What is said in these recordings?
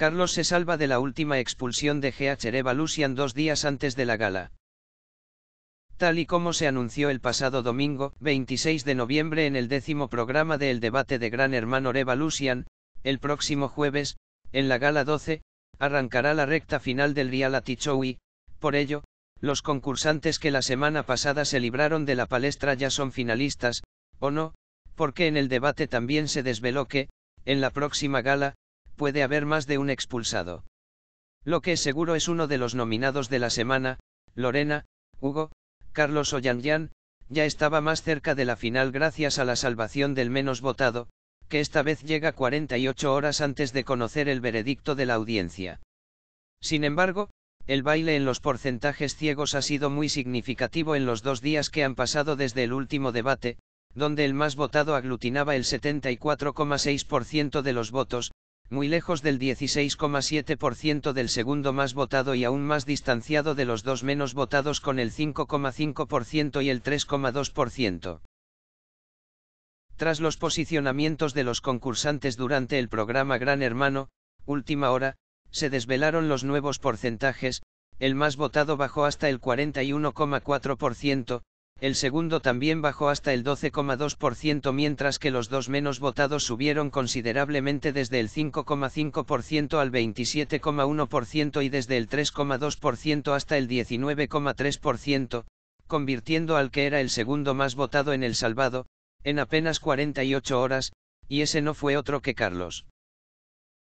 Carlos se salva de la última expulsión de GH Lucian dos días antes de la gala. Tal y como se anunció el pasado domingo, 26 de noviembre en el décimo programa de El Debate de Gran Hermano Lucian, el próximo jueves, en la gala 12, arrancará la recta final del Real show y, por ello, los concursantes que la semana pasada se libraron de la palestra ya son finalistas, o no, porque en el debate también se desveló que, en la próxima gala, puede haber más de un expulsado. Lo que es seguro es uno de los nominados de la semana, Lorena, Hugo, Carlos o Yan, ya estaba más cerca de la final gracias a la salvación del menos votado, que esta vez llega 48 horas antes de conocer el veredicto de la audiencia. Sin embargo, el baile en los porcentajes ciegos ha sido muy significativo en los dos días que han pasado desde el último debate, donde el más votado aglutinaba el 74,6% de los votos, muy lejos del 16,7% del segundo más votado y aún más distanciado de los dos menos votados con el 5,5% y el 3,2%. Tras los posicionamientos de los concursantes durante el programa Gran Hermano, Última Hora, se desvelaron los nuevos porcentajes, el más votado bajó hasta el 41,4%, el segundo también bajó hasta el 12,2% mientras que los dos menos votados subieron considerablemente desde el 5,5% al 27,1% y desde el 3,2% hasta el 19,3%, convirtiendo al que era el segundo más votado en El Salvado, en apenas 48 horas, y ese no fue otro que Carlos.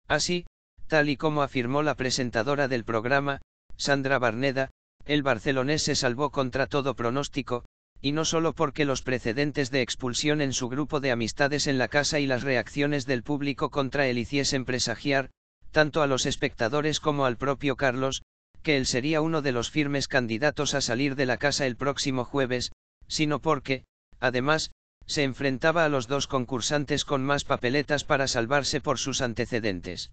Así, tal y como afirmó la presentadora del programa, Sandra Barneda, el barcelonés se salvó contra todo pronóstico, y no solo porque los precedentes de expulsión en su grupo de amistades en la casa y las reacciones del público contra él hiciesen presagiar, tanto a los espectadores como al propio Carlos, que él sería uno de los firmes candidatos a salir de la casa el próximo jueves, sino porque, además, se enfrentaba a los dos concursantes con más papeletas para salvarse por sus antecedentes.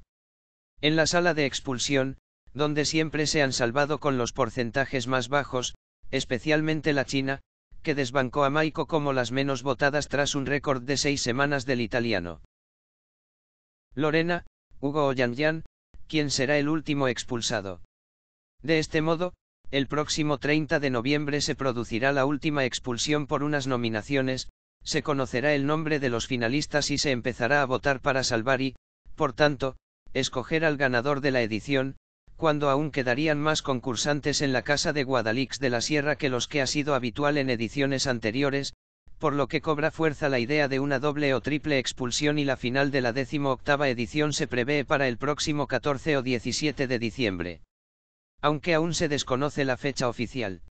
En la sala de expulsión, donde siempre se han salvado con los porcentajes más bajos, especialmente la China, que desbancó a Maico como las menos votadas tras un récord de seis semanas del italiano. Lorena, Hugo Oyanyan, quien será el último expulsado. De este modo, el próximo 30 de noviembre se producirá la última expulsión por unas nominaciones, se conocerá el nombre de los finalistas y se empezará a votar para salvar y, por tanto, escoger al ganador de la edición, cuando aún quedarían más concursantes en la casa de Guadalix de la Sierra que los que ha sido habitual en ediciones anteriores, por lo que cobra fuerza la idea de una doble o triple expulsión y la final de la décimo octava edición se prevé para el próximo 14 o 17 de diciembre. Aunque aún se desconoce la fecha oficial.